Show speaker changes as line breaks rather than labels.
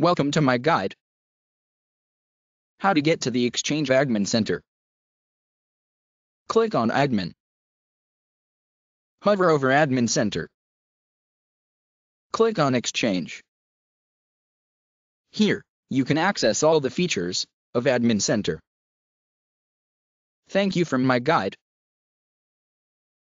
Welcome to my guide. How to get to the Exchange Admin Center. Click on Admin. Hover over Admin Center. Click on Exchange. Here, you can access all the features of Admin Center. Thank you from my guide.